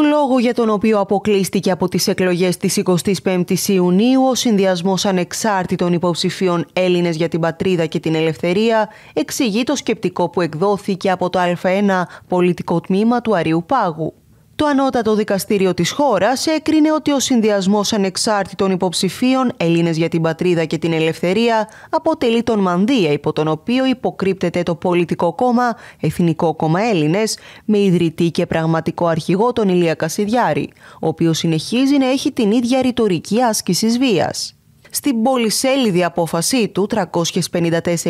Το λόγο για τον οποίο αποκλείστηκε από τις εκλογές της 25ης Ιουνίου ο συνδυασμός ανεξάρτητων υποψηφίων Έλληνες για την πατρίδα και την ελευθερία εξηγεί το σκεπτικό που εκδόθηκε από το Α1 πολιτικό τμήμα του Αριού Πάγου. Το ανώτατο δικαστήριο της χώρας έκρινε ότι ο συνδυασμός ανεξάρτητων υποψηφίων Ελλήνες για την πατρίδα και την ελευθερία αποτελεί τον μανδύα υπό τον οποίο υποκρύπτεται το πολιτικό κόμμα Εθνικό Κόμμα Έλληνες με ιδρυτή και πραγματικό αρχηγό τον Ηλία Κασιδιάρη, ο οποίος συνεχίζει να έχει την ίδια ρητορική άσκησης βίας. Στην πολυσέλιδη απόφασή του, 354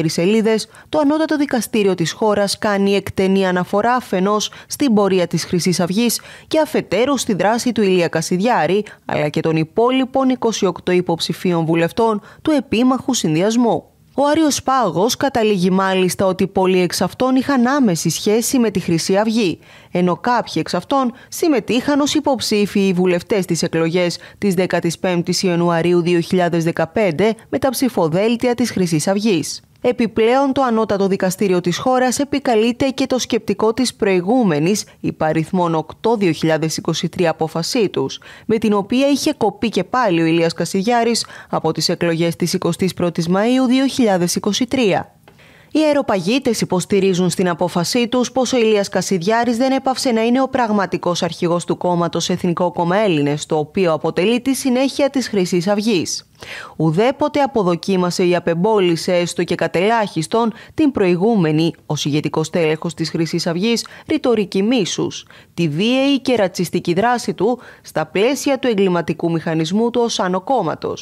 σελίδες, το ανώτατο δικαστήριο της χώρας κάνει εκτενή αναφορά αφενός στην πορεία της χρυσής αυγής και αφετέρου στη δράση του Ηλία Κασιδιάρη, αλλά και των υπόλοιπων 28 υποψηφίων βουλευτών του επίμαχου συνδυασμού. Ο Άριος Πάγος καταλήγει μάλιστα ότι πολλοί εξ αυτών είχαν άμεση σχέση με τη Χρυσή Αυγή, ενώ κάποιοι εξ αυτών συμμετείχαν ως υποψήφοι βουλευτές στις εκλογές της 15ης Ιανουαρίου 2015 με τα ψηφοδέλτια της χρυσής Αυγής. Επιπλέον, το ανώτατο δικαστήριο της χώρας επικαλείται και το σκεπτικό της προηγούμενης υπαριθμών 8-2023 απόφασή τους, με την οποία είχε κοπεί και πάλι ο Ηλίας Κασιδιάρης από τις εκλογές της 21ης Μαΐου 2023. Οι αεροπαγίτες υποστηρίζουν στην απόφασή τους πως ο Ηλίας Κασιδιάρης δεν έπαυσε να είναι ο πραγματικός αρχηγός του κόμματος Εθνικό Κόμμα Έλληνες, το οποίο αποτελεί τη συνέχεια της Χρυσής Αυγής. Ουδέποτε αποδοκίμασε ή απεμπόλησε έστω και κατελάχιστον την προηγούμενη, ο ηγετικό τέλεχος της Χρυσής Αυγής, ρητορική μίσους, τη βίαιη και ρατσιστική δράση του στα πλαίσια του εγκληματικού μηχανισμού του ω κόμματο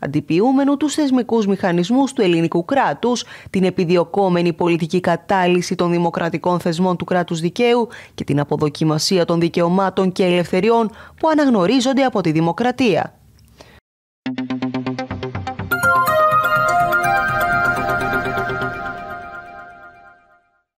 αντιποιούμενου τους θεσμικούς μηχανισμούς του ελληνικού κράτους, την επιδιωκόμενη πολιτική κατάλυση των δημοκρατικών θεσμών του κράτους δικαίου και την αποδοκιμασία των δικαιωμάτων και ελευθεριών που αναγνωρίζονται από τη δημοκρατία.